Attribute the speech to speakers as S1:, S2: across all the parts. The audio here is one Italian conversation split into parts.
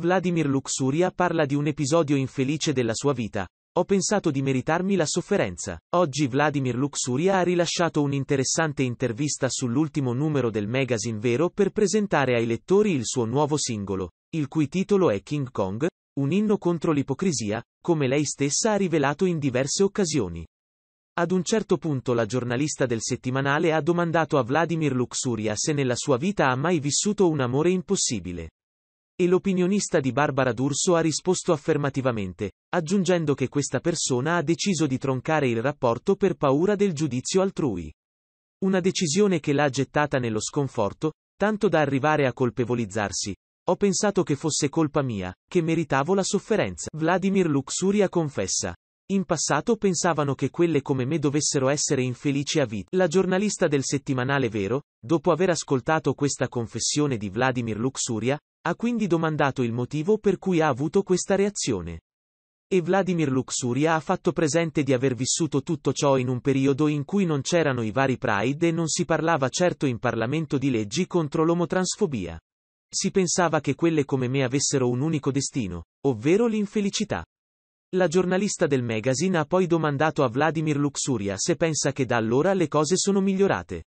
S1: Vladimir Luxuria parla di un episodio infelice della sua vita. Ho pensato di meritarmi la sofferenza. Oggi Vladimir Luxuria ha rilasciato un'interessante intervista sull'ultimo numero del magazine Vero per presentare ai lettori il suo nuovo singolo, il cui titolo è King Kong, un inno contro l'ipocrisia, come lei stessa ha rivelato in diverse occasioni. Ad un certo punto la giornalista del settimanale ha domandato a Vladimir Luxuria se nella sua vita ha mai vissuto un amore impossibile. E l'opinionista di Barbara D'Urso ha risposto affermativamente, aggiungendo che questa persona ha deciso di troncare il rapporto per paura del giudizio altrui. Una decisione che l'ha gettata nello sconforto, tanto da arrivare a colpevolizzarsi. Ho pensato che fosse colpa mia, che meritavo la sofferenza. Vladimir Luxuria confessa. In passato pensavano che quelle come me dovessero essere infelici a vita. La giornalista del settimanale Vero, dopo aver ascoltato questa confessione di Vladimir Luxuria, ha quindi domandato il motivo per cui ha avuto questa reazione. E Vladimir Luxuria ha fatto presente di aver vissuto tutto ciò in un periodo in cui non c'erano i vari Pride e non si parlava certo in Parlamento di leggi contro l'omotransfobia. Si pensava che quelle come me avessero un unico destino, ovvero l'infelicità. La giornalista del magazine ha poi domandato a Vladimir Luxuria se pensa che da allora le cose sono migliorate.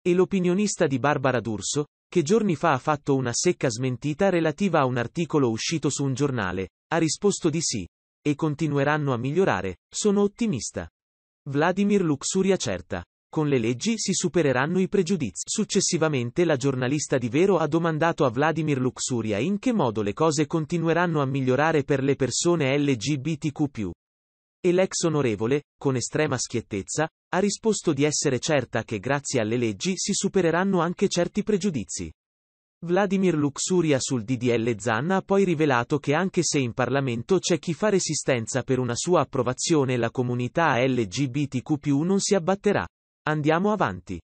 S1: E l'opinionista di Barbara D'Urso, che giorni fa ha fatto una secca smentita relativa a un articolo uscito su un giornale, ha risposto di sì. E continueranno a migliorare, sono ottimista. Vladimir Luxuria certa. Con le leggi si supereranno i pregiudizi. Successivamente la giornalista di Vero ha domandato a Vladimir Luxuria in che modo le cose continueranno a migliorare per le persone LGBTQ. E l'ex onorevole, con estrema schiettezza, ha risposto di essere certa che grazie alle leggi si supereranno anche certi pregiudizi. Vladimir Luxuria sul DDL Zan ha poi rivelato che anche se in Parlamento c'è chi fa resistenza per una sua approvazione la comunità LGBTQ non si abbatterà. Andiamo avanti.